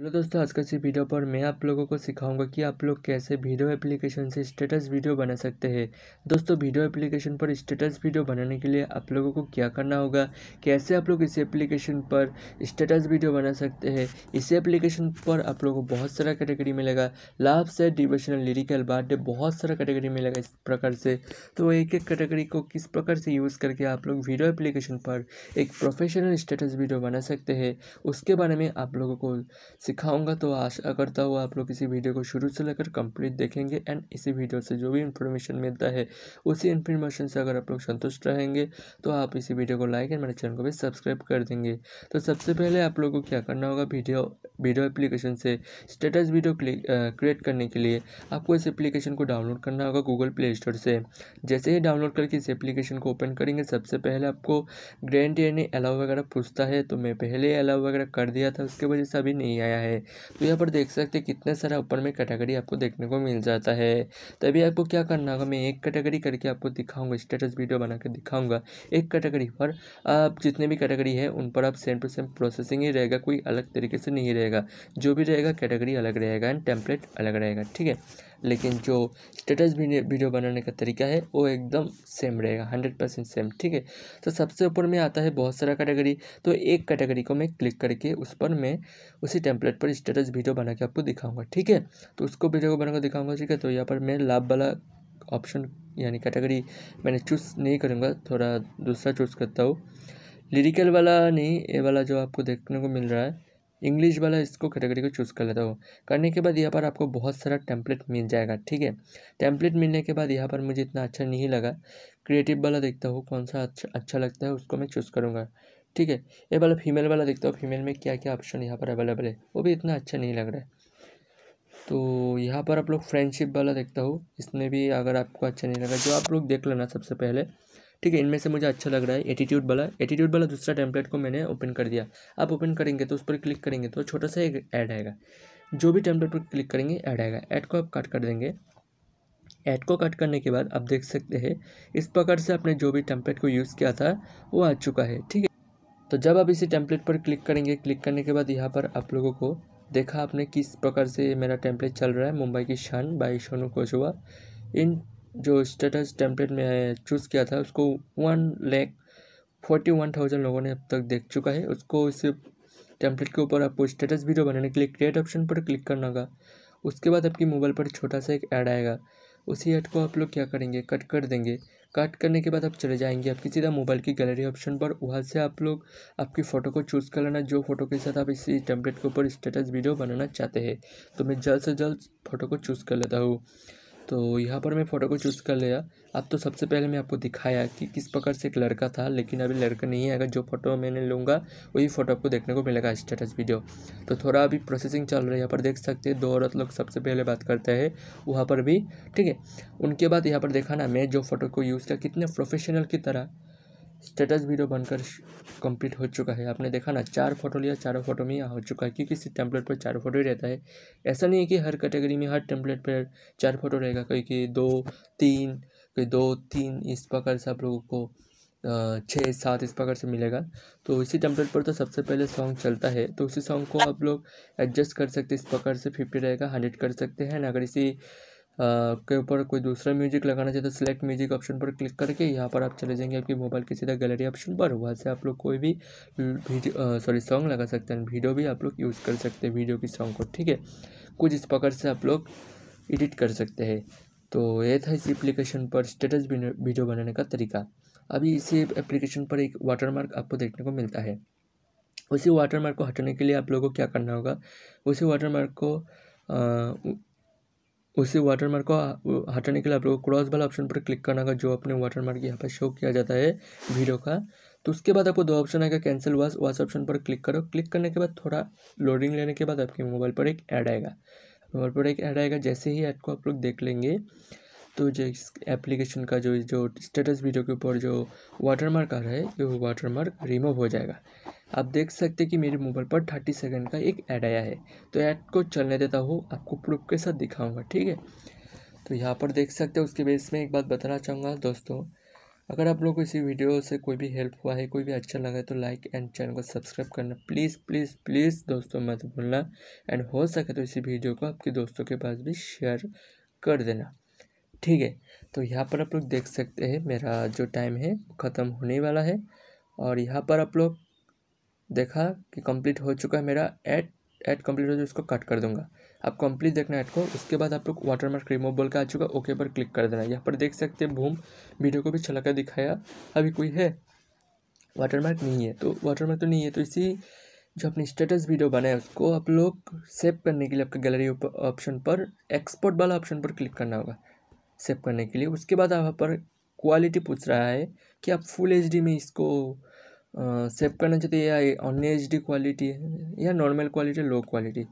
hello दोस्तों आज का इस वीडियो पर मैं आप लोगों को सिखाऊंगा कि आप लोग कैसे वीडियो एप्लीकेशन से स्टेटस वीडियो बना सकते हैं दोस्तों वीडियो एप्लीकेशन पर स्टेटस वीडियो बनाने के लिए आप लोगों को क्या करना होगा कैसे आप लोग इस एप्लीकेशन पर स्टेटस वीडियो बना सकते हैं इस एप्लीकेशन पर आप लोगों को बहुत सारा कैटेगरी मिलेगा लाभ से डिवोशनल लिरिकल बार्थडे बहुत सारा कैटेगरी मिलेगा इस प्रकार से तो एक एक कैटेगरी को किस प्रकार से यूज़ करके आप लोग वीडियो एप्लीकेशन पर एक प्रोफेशनल स्टेटस वीडियो बना सकते हैं उसके बारे में आप लोगों को सिखाऊंगा तो आशा करता हूँ आप लोग इसी वीडियो को शुरू से लेकर कंप्लीट देखेंगे एंड इसी वीडियो से जो भी इन्फॉर्मेशन मिलता है उसी इन्फॉर्मेशन से अगर आप लोग संतुष्ट रहेंगे तो आप इसी वीडियो को लाइक एंड मेरे चैनल को भी सब्सक्राइब कर देंगे तो सबसे पहले आप लोगों को क्या करना होगा वीडियो वीडियो एप्लीकेशन से स्टेटस वीडियो क्रिएट करने के लिए आपको इस एप्लीकेशन को डाउनलोड करना होगा गूगल प्ले स्टोर से जैसे ही डाउनलोड करके इस एप्लीकेशन को ओपन करेंगे सबसे पहले आपको ग्रैंड यानी अलाउ वगैरह पूछता है तो मैं पहले अलाउ वगैरह कर दिया था उसके वजह से अभी नहीं आया गया है तो यहाँ पर देख सकते हैं कितने सारा ऊपर में कैटेगरी आपको देखने को मिल जाता है तभी आपको क्या करना होगा मैं एक कैटेगरी करके आपको दिखाऊंगा स्टेटस वीडियो बना के दिखाऊंगा एक कैटेगरी पर आप जितने भी कैटेगरी है उन पर आप सेम टू सेम प्रोसेसिंग ही रहेगा कोई अलग तरीके से नहीं रहेगा जो भी रहेगा कैटेगरी अलग रहेगा एंड टेम्पलेट अलग रहेगा ठीक है लेकिन जो स्टेटस वीडियो बनाने का तरीका है वो एकदम सेम रहेगा हंड्रेड परसेंट सेम ठीक है तो सबसे ऊपर में आता है बहुत सारा कैटेगरी तो एक कैटेगरी को मैं क्लिक करके उस पर मैं उसी टेम्पलेट पर स्टेटस वीडियो बना के आपको दिखाऊंगा ठीक है तो उसको वीडियो को बनाकर दिखाऊंगा ठीक है तो यहाँ पर मैं लाभ वाला ऑप्शन यानी कैटेगरी मैंने चूज़ नहीं करूँगा थोड़ा दूसरा चूज़ करता हूँ लिरिकल वाला नहीं ये वाला जो आपको देखने को मिल रहा है इंग्लिश वाला इसको कैटेगरी को चूज़ कर लेता हूँ करने के बाद यहाँ पर आपको बहुत सारा टेम्पलेट मिल जाएगा ठीक है टेम्पलेट मिलने के बाद यहाँ पर मुझे इतना अच्छा नहीं लगा क्रिएटिव वाला देखता हूँ कौन सा अच्छा अच्छा लगता है उसको मैं चूज़ करूँगा ठीक है ये वाला फीमेल वाला देखता हूँ फीमेल में क्या क्या ऑप्शन यहाँ पर अवेलेबल है वो भी इतना अच्छा नहीं लग रहा है तो यहाँ पर आप लोग फ्रेंडशिप वाला देखता हूँ इसमें भी अगर आपको अच्छा नहीं लगा जो आप लोग देख लेना सबसे पहले ठीक है इनमें से मुझे अच्छा लग रहा है एटीट्यूड वाला एटीट्यूड वाला दूसरा टेम्पलेट को मैंने ओपन कर दिया आप ओपन करेंगे तो उस पर क्लिक करेंगे तो छोटा सा एक ऐड आएगा जो भी टेम्पलेट पर क्लिक करेंगे ऐड आएगा ऐड को आप कट कर देंगे ऐड को कट करने के बाद आप देख सकते हैं इस प्रकार से आपने जो भी टेम्पलेट को यूज़ किया था वो आ चुका है ठीक है तो जब आप इसी टेम्पलेट पर क्लिक करेंगे क्लिक करने के बाद यहाँ पर आप लोगों को देखा आपने किस प्रकार से मेरा टेम्पलेट चल रहा है मुंबई की शान बाई सोनू कोचवा इन जो स्टेटस टेम्पलेट में चूज़ किया था उसको one lakh forty one thousand लोगों ने अब तक देख चुका है उसको इस टेम्पलेट के ऊपर आपको स्टेटस वीडियो बनाने के लिए क्रिएट ऑप्शन पर क्लिक करना होगा उसके बाद आपकी मोबाइल पर छोटा सा एक ऐड आएगा उसी ऐड को आप लोग क्या करेंगे कट कर देंगे कट करने के बाद आप चले जाएंगे आपकी सीधा मोबाइल की गैलरी ऑप्शन पर वहाँ से आप लोग आपकी फ़ोटो को चूज़ कर लेना जो फ़ोटो के साथ आप इसी टेम्पलेट के ऊपर स्टेटस वीडियो बनाना चाहते हैं तो मैं जल्द से जल्द फ़ोटो को चूज़ कर लेता हूँ तो यहाँ पर मैं फ़ोटो को चूज़ कर लिया अब तो सबसे पहले मैं आपको दिखाया कि किस प्रकार से एक लड़का था लेकिन अभी लड़का नहीं आएगा जो फ़ोटो मैंने लूँगा वही फ़ोटो आपको देखने को मिलेगा स्टेटस वीडियो तो थोड़ा अभी प्रोसेसिंग चल रहा है यहाँ पर देख सकते हैं दो औरत लोग सबसे पहले बात करते हैं वहाँ पर भी ठीक है उनके बाद यहाँ पर देखा ना मैं जो फ़ोटो को यूज़ किया कितने प्रोफेशनल की तरह स्टेटस वीडियो बनकर कंप्लीट हो चुका है आपने देखा ना चार फोटो लिया चारों फोटो में यहाँ हो चुका है क्योंकि इसी टेम्पलेट पर चार फोटो ही रहता है ऐसा नहीं है कि हर कैटेगरी में हर टेम्पलेट पर चार फोटो रहेगा कहीं कि दो तीन कोई दो तीन इस प्रकार से आप लोगों को छः सात इस प्रकार से मिलेगा तो इसी टेम्पलेट पर तो सबसे पहले सॉन्ग चलता है तो उसी सॉन्ग को आप लोग एडजस्ट कर सकते इस प्रकार से फिफ्टी रहेगा हंड्रेड कर सकते हैं अगर इसी के ऊपर कोई दूसरा म्यूजिक लगाना चाहते तो सिलेक्ट म्यूजिक ऑप्शन पर क्लिक करके यहाँ पर आप चले जाएंगे आपकी मोबाइल की सीधा गैलरी ऑप्शन पर वहाँ से आप लोग कोई भी सॉरी सॉन्ग लगा सकते हैं वीडियो भी आप लोग यूज़ कर सकते हैं वीडियो की सॉन्ग को ठीक है कुछ इस प्रकार से आप लोग एडिट कर सकते हैं तो ये था इस एप्लीकेशन पर स्टेटस वीडियो बनाने का तरीका अभी इसी एप्लीकेशन पर एक वाटरमार्क आपको देखने को मिलता है उसी वाटरमार्क को हटाने के लिए आप लोगों को क्या करना होगा उसी वाटरमार्क को उसी वाटरमार्क को हटाने के लिए आप लोग क्रॉस वाला ऑप्शन पर क्लिक करना होगा जो अपने वाटरमार्क यहाँ पर शो किया जाता है वीडियो का तो उसके बाद आपको दो ऑप्शन आएगा कैंसिल वास वास ऑप्शन पर क्लिक करो क्लिक करने के बाद थोड़ा लोडिंग लेने के बाद आपके मोबाइल पर एक ऐड आएगा मोबाइल पर एक ऐड आएगा जैसे ही ऐड को आप लोग देख लेंगे तो जो एप्लीकेशन का जो जो स्टेटस वीडियो के ऊपर जो वाटर मार्क आ रहा है वो वाटर मार्क रिमूव हो जाएगा आप देख सकते हैं कि मेरे मोबाइल पर थर्टी सेकेंड का एक ऐड आया है तो ऐड को चलने देता हूँ आपको प्रूफ के साथ दिखाऊँगा ठीक है तो यहाँ पर देख सकते हो उसके बेस में एक बात बताना चाहूँगा दोस्तों अगर आप लोग को इसी वीडियो से कोई भी हेल्प हुआ है कोई भी अच्छा लगा है तो लाइक एंड चैनल को सब्सक्राइब करना प्लीज़ प्लीज़ प्लीज़ दोस्तों मत भूलना एंड हो सके तो इसी वीडियो को आपके दोस्तों के पास भी शेयर कर देना ठीक है तो यहाँ पर आप लोग देख सकते हैं मेरा जो टाइम है ख़त्म होने वाला है और यहाँ पर आप लोग देखा कि कंप्लीट हो चुका है मेरा ऐड एड कंप्लीट हो जाए उसको कट कर दूंगा आप कंप्लीट देखना ऐड को उसके बाद आप लोग वाटर मार्क रिमूवल का आ चुका ओके पर क्लिक कर देना यहाँ पर देख सकते हैं भूम वीडियो को भी छलका अच्छा दिखाया अभी कोई है वाटर मार्क नहीं है तो वाटर मार्क तो नहीं है तो इसी जो अपने स्टेटस वीडियो बनाया उसको आप लोग सेव करने के लिए आपका गैलरी ऑप्शन पर एक्सपोर्ट वाला ऑप्शन पर क्लिक करना होगा सेव करने के लिए उसके बाद आप पर क्वालिटी पूछ रहा है कि आप फुल एच में इसको सेव करना चाहते हैं या ऑन एच क्वालिटी है या नॉर्मल क्वालिटी लो क्वालिटी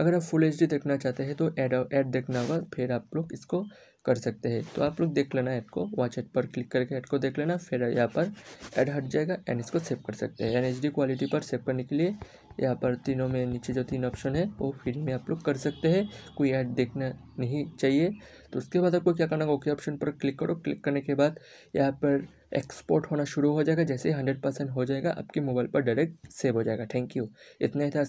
अगर आप फुल एच देखना चाहते हैं तो एड ऐड देखना होगा फिर आप लोग इसको कर सकते हैं तो आप लोग देख लेना ऐड को वॉच एड पर क्लिक करके ऐड को देख लेना फिर यहाँ पर ऐड हट जाएगा एंड इसको सेव कर सकते हैं एंड एच क्वालिटी पर सेव करने के लिए यहाँ पर तीनों में नीचे जो तीन ऑप्शन है वो फ्री में आप लोग कर सकते हैं कोई ऐड देखना नहीं चाहिए तो उसके बाद आपको क्या करना होगा ओके ऑप्शन पर क्लिक करो क्लिक करने के बाद यहाँ पर एक्सपोर्ट होना शुरू हो जाएगा जैसे हंड्रेड परसेंट हो जाएगा आपके मोबाइल पर डायरेक्ट सेव हो जाएगा थैंक यू इतना ही था